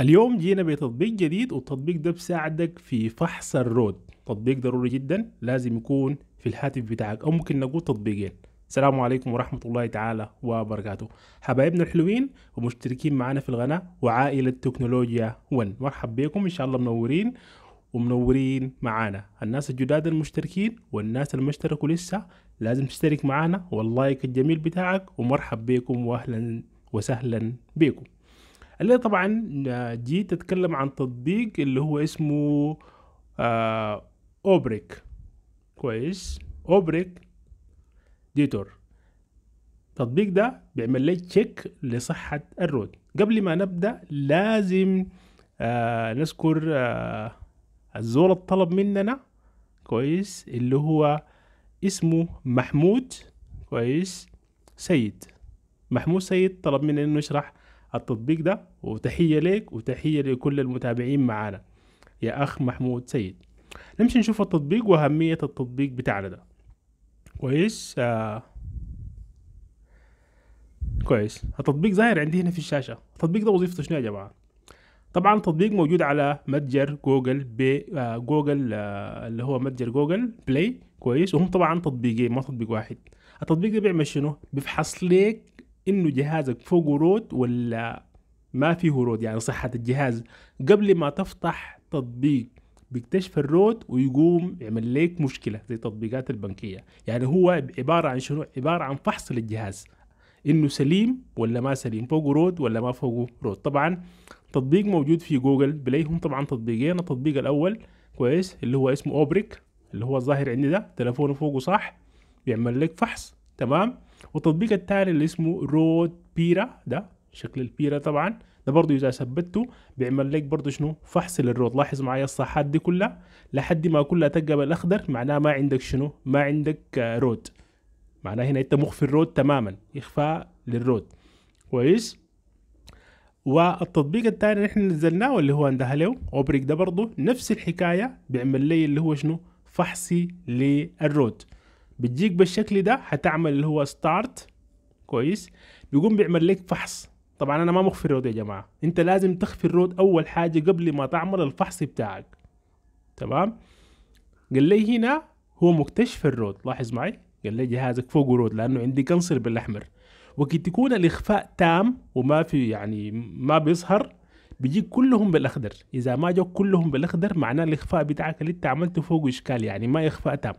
اليوم جينا بتطبيق جديد والتطبيق ده بيساعدك في فحص الرود تطبيق ضروري جدا لازم يكون في الهاتف بتاعك او ممكن نقول تطبيقين السلام عليكم ورحمة الله تعالى وبركاته حبايبنا الحلوين ومشتركين معنا في القناة وعائلة تكنولوجيا 1 مرحب بكم إن شاء الله منورين ومنورين معانا الناس الجداد المشتركين والناس اللي ما اشتركوا لسه لازم تشترك معانا واللايك الجميل بتاعك ومرحب بكم واهلا وسهلا بكم اللي طبعا آه، جيت اتكلم عن تطبيق اللي هو اسمه آه اوبريك كويس اوبريك ديتور التطبيق ده بيعمل لي تشيك لصحة الرود قبل ما نبدأ لازم آه نذكر آه الزول الطلب مننا كويس اللي هو اسمه محمود كويس سيد محمود سيد طلب مننا انه نشرح التطبيق ده وتحية ليك وتحية لكل المتابعين معانا يا أخ محمود سيد نمشي نشوف التطبيق وأهمية التطبيق بتاعنا ده كويس آه. كويس التطبيق ظاهر عندي هنا في الشاشة التطبيق ده وظيفته شنو يا جماعة طبعا التطبيق موجود على متجر جوجل بي آه جوجل آه اللي هو متجر جوجل بلاي كويس وهم طبعا تطبيقين ما تطبيق واحد التطبيق ده بيعمل شنو بيفحص ليك انه جهازك فوق ورود ولا ما فيه رود يعني صحة الجهاز قبل ما تفتح تطبيق بيكتشف الرود ويقوم يعمل لك مشكلة زي التطبيقات البنكية يعني هو عبارة عن شنو عبارة عن فحص للجهاز انه سليم ولا ما سليم فوقه رود ولا ما فوقه رود طبعا تطبيق موجود في جوجل بلاي هم طبعا تطبيقين التطبيق الاول كويس اللي هو اسمه اوبريك اللي هو الظاهر عندي ده تليفونه فوقه صح بيعمل لك فحص تمام والتطبيق الثاني اللي اسمه رود بيرا ده شكل البيرا طبعا ده برضو اذا ثبته بيعمل لك برضو شنو فحص للرود لاحظ معايا الصحات دي كلها لحد ما كلها تقب بالاخضر معناه ما عندك شنو ما عندك آه، رود معناه هنا انت مخفي الرود تماما اخفاء للرود كويس والتطبيق الثاني اللي احنا نزلناه واللي هو عند هلو اوبريك ده برضو نفس الحكايه بيعمل لي اللي هو شنو فحصي للرود بتجيك بالشكل ده هتعمل اللي هو ستارت كويس بيقوم بيعمل لك فحص طبعا انا ما مخفي الرود يا جماعه انت لازم تخفي الرود اول حاجه قبل ما تعمل الفحص بتاعك تمام قال لي هنا هو مكتشف الرود لاحظ معي قال لي جهازك فوق رود لانه عندي كنسل بالاحمر وكي تكون الاخفاء تام وما في يعني ما بيظهر بيجيك كلهم بالاخضر اذا ما جوك كلهم بالاخضر معناه الاخفاء بتاعك اللي انت عملته فوقه اشكال يعني ما اخفاء تام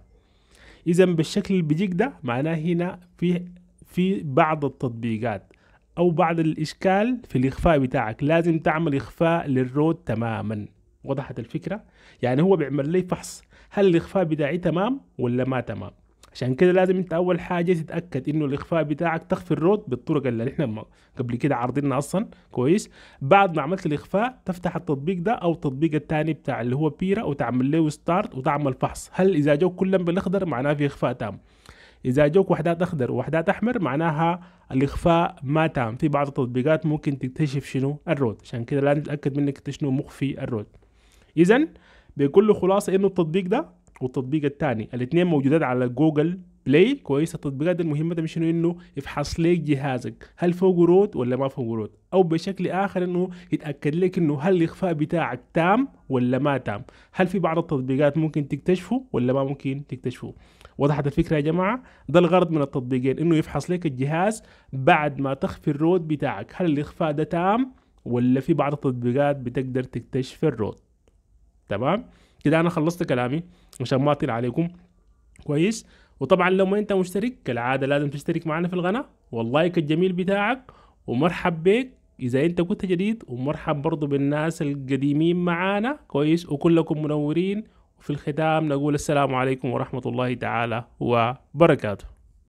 اذا بالشكل اللي بيجيك ده معناه هنا في في بعض التطبيقات او بعض الاشكال في الاخفاء بتاعك لازم تعمل اخفاء للرود تماما وضحت الفكره يعني هو بيعمل لي فحص هل الاخفاء بتاعي تمام ولا ما تمام عشان كده لازم انت اول حاجه تتاكد انه الاخفاء بتاعك تخفي الرود بالطرق اللي احنا قبل كده عارضينها اصلا كويس بعد ما عملت الاخفاء تفتح التطبيق ده او التطبيق الثاني بتاع اللي هو بيرا وتعمل له ستارت وتعمل فحص هل اذا جوك كلهم بالاخضر معناه في اخفاء تام اذا جوك وحدات اخضر ووحدات احمر معناها الاخفاء ما تام في بعض التطبيقات ممكن تكتشف شنو الرود عشان كده لازم تتاكد منك شنو مخفي الرود اذا بكل خلاصه انه التطبيق ده والتطبيق الثاني الاثنين موجودات على جوجل بلاي كويس التطبيقات دي المهمه مش انه يفحص ليك جهازك هل فوق رود ولا ما فوق رود او بشكل اخر انه يتاكد لك انه هل الاخفاء بتاعك تام ولا ما تام هل في بعض التطبيقات ممكن تكتشفه ولا ما ممكن تكتشفه وضحت الفكره يا جماعه ده الغرض من التطبيقين انه يفحص لك الجهاز بعد ما تخفي الرود بتاعك هل الاخفاء ده تام ولا في بعض التطبيقات بتقدر تكتشف الرود تمام كده انا خلصت كلامي عشان ما اطيل عليكم كويس وطبعا لو ما انت مشترك كالعاده لازم تشترك معنا في القناه واللايك الجميل بتاعك ومرحب بك اذا انت كنت جديد ومرحب برضو بالناس القديمين معانا كويس وكلكم منورين وفي الختام نقول السلام عليكم ورحمه الله تعالى وبركاته